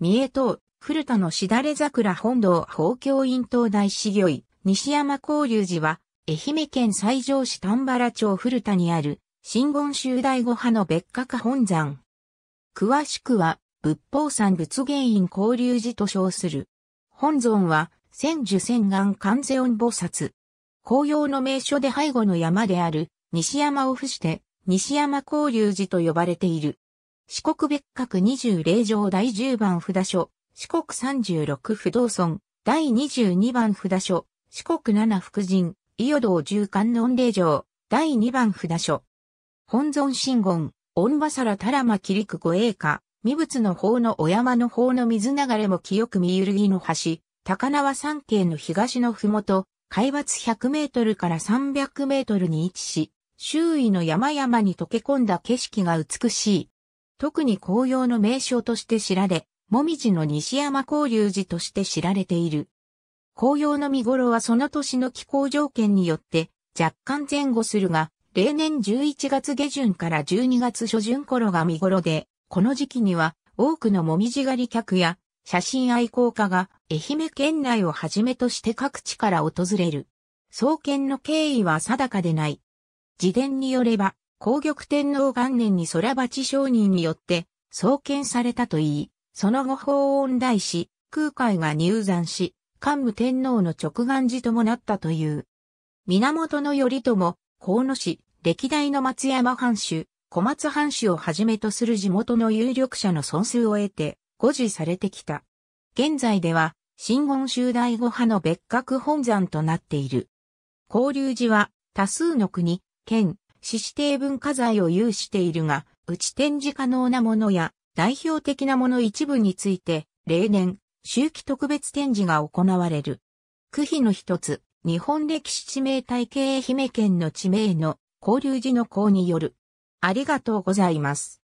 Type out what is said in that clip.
三重島、古田のしだれ桜本堂法教院東大修行西山交流寺は、愛媛県西条市丹原町古田にある、新言宗大五派の別格本山。詳しくは、仏法山仏芸院交流寺と称する。本尊は、千樹千眼観世音菩薩。紅葉の名所で背後の山である、西山を伏して、西山交流寺と呼ばれている。四国別格二十霊状第十番札所、四国三十六不動村、第二十二番札所、四国七福神、伊予道十0観音霊状、第二番札所。本尊神言、御馬皿たらま切区御栄華、未仏の方のお山の方の水流れも清く見ゆるぎの橋、高輪山系の東のふもと、海抜100メートルから300メートルに位置し、周囲の山々に溶け込んだ景色が美しい。特に紅葉の名所として知られ、もみじの西山交流寺として知られている。紅葉の見頃はその年の気候条件によって若干前後するが、例年11月下旬から12月初旬頃が見頃で、この時期には多くのもみじ狩り客や写真愛好家が愛媛県内をはじめとして各地から訪れる。創建の経緯は定かでない。自伝によれば、皇玉天皇元年に空鉢商人によって創建されたといい、その後法恩大師、空海が入山し、桓武天皇の直眼寺ともなったという。源頼朝、河野氏、歴代の松山藩主、小松藩主をはじめとする地元の有力者の尊数を得て、護持されてきた。現在では、新言宗第五派の別格本山となっている。交流寺は、多数の国、県、市指定文化財を有しているが、内展示可能なものや代表的なもの一部について、例年、周期特別展示が行われる。区費の一つ、日本歴史地名体系愛媛県の地名の交流時の項による。ありがとうございます。